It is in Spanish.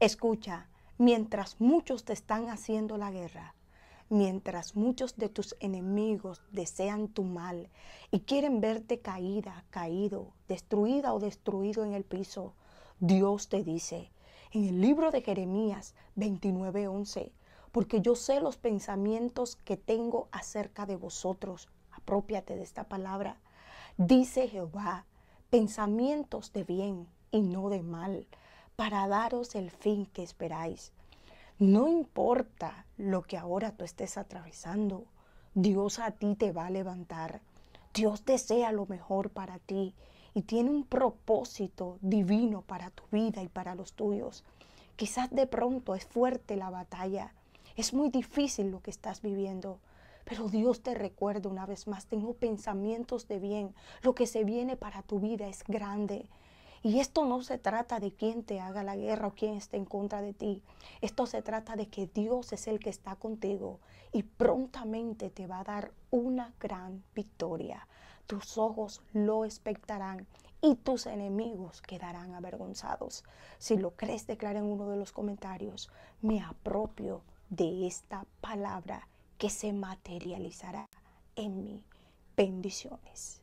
Escucha, mientras muchos te están haciendo la guerra, mientras muchos de tus enemigos desean tu mal y quieren verte caída, caído, destruida o destruido en el piso, Dios te dice en el libro de Jeremías 29:11, porque yo sé los pensamientos que tengo acerca de vosotros. Apropiate de esta palabra. Dice Jehová, pensamientos de bien y no de mal para daros el fin que esperáis. No importa lo que ahora tú estés atravesando, Dios a ti te va a levantar. Dios desea lo mejor para ti y tiene un propósito divino para tu vida y para los tuyos. Quizás de pronto es fuerte la batalla, es muy difícil lo que estás viviendo, pero Dios te recuerda una vez más, tengo pensamientos de bien, lo que se viene para tu vida es grande. Y esto no se trata de quién te haga la guerra o quién esté en contra de ti. Esto se trata de que Dios es el que está contigo y prontamente te va a dar una gran victoria. Tus ojos lo expectarán y tus enemigos quedarán avergonzados. Si lo crees, declara en uno de los comentarios, me apropio de esta palabra que se materializará en mí. Bendiciones.